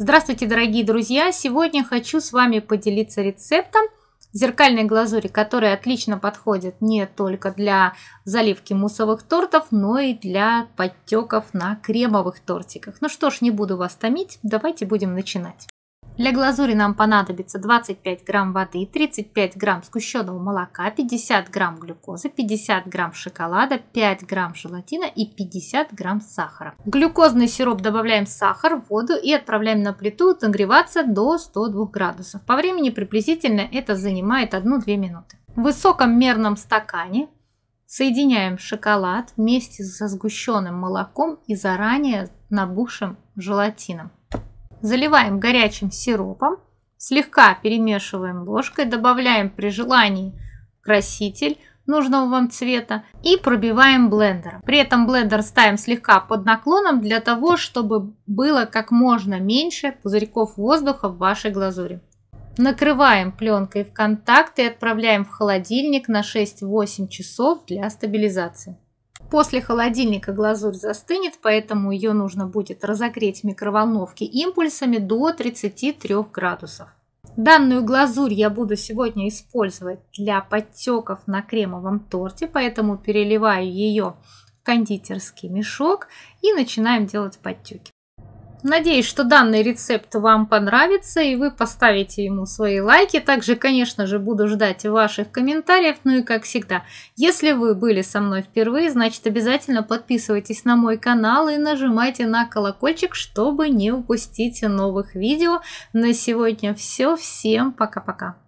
Здравствуйте, дорогие друзья! Сегодня хочу с вами поделиться рецептом зеркальной глазури, которая отлично подходит не только для заливки мусовых тортов, но и для подтеков на кремовых тортиках. Ну что ж, не буду вас томить, давайте будем начинать. Для глазури нам понадобится 25 грамм воды, 35 грамм сгущенного молока, 50 грамм глюкозы, 50 грамм шоколада, 5 грамм желатина и 50 грамм сахара. В глюкозный сироп добавляем сахар, воду и отправляем на плиту нагреваться до 102 градусов. По времени приблизительно это занимает 1-2 минуты. В высоком мерном стакане соединяем шоколад вместе со сгущенным молоком и заранее набухшим желатином заливаем горячим сиропом, слегка перемешиваем ложкой, добавляем при желании краситель нужного вам цвета и пробиваем блендером. При этом блендер ставим слегка под наклоном для того, чтобы было как можно меньше пузырьков воздуха в вашей глазури. Накрываем пленкой в контакт и отправляем в холодильник на 6-8 часов для стабилизации. После холодильника глазурь застынет, поэтому ее нужно будет разогреть в микроволновке импульсами до 33 градусов. Данную глазурь я буду сегодня использовать для подтеков на кремовом торте, поэтому переливаю ее в кондитерский мешок и начинаем делать подтеки. Надеюсь, что данный рецепт вам понравится и вы поставите ему свои лайки. Также, конечно же, буду ждать ваших комментариев. Ну и как всегда, если вы были со мной впервые, значит обязательно подписывайтесь на мой канал и нажимайте на колокольчик, чтобы не упустить новых видео. На сегодня все. Всем пока-пока.